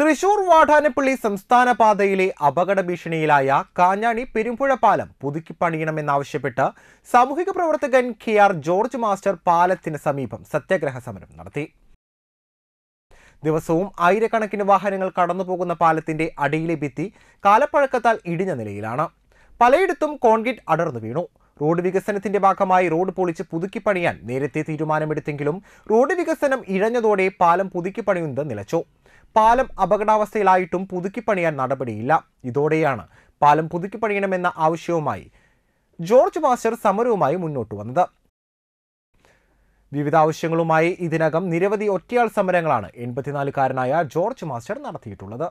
തൃശൂർ വാടാനപ്പള്ളി സംസ്ഥാന പാതയിലെ അപകട ഭീഷണിയിലായ കാഞ്ഞാണി പെരുമ്പുഴ പാലം പുതുക്കി പണിയണമെന്നാവശ്യപ്പെട്ട് സാമൂഹിക പ്രവർത്തകൻ കെ ആർ ജോർജ് മാസ്റ്റർ പാലത്തിന് സമീപം സത്യാഗ്രഹ സമരം നടത്തി ദിവസവും ആയിരക്കണക്കിന് വാഹനങ്ങൾ കടന്നുപോകുന്ന പാലത്തിന്റെ അടിയിലെ ഭിത്തി കാലപ്പഴക്കത്താൽ ഇടിഞ്ഞ നിലയിലാണ് പലയിടത്തും കോൺക്രീറ്റ് അടർന്നു വീണു റോഡ് വികസനത്തിന്റെ ഭാഗമായി റോഡ് പൊളിച്ച് പുതുക്കി പണിയാൻ നേരത്തെ തീരുമാനമെടുത്തെങ്കിലും റോഡ് വികസനം ഇഴഞ്ഞതോടെ പാലം പുതുക്കി പണിയുന്നത് നിലച്ചു പാലം അപകടാവസ്ഥയിലായിട്ടും പുതുക്കിപ്പണിയാൻ നടപടിയില്ല ഇതോടെയാണ് പാലം പുതുക്കിപ്പണിയണമെന്ന ആവശ്യവുമായി ജോർജ് മാസ്റ്റർ സമരവുമായി മുന്നോട്ട് വന്നത് വിവിധ ആവശ്യങ്ങളുമായി ഇതിനകം നിരവധി ഒറ്റയാൾ സമരങ്ങളാണ് എൺപത്തിനാലുകാരനായ ജോർജ് മാസ്റ്റർ നടത്തിയിട്ടുള്ളത്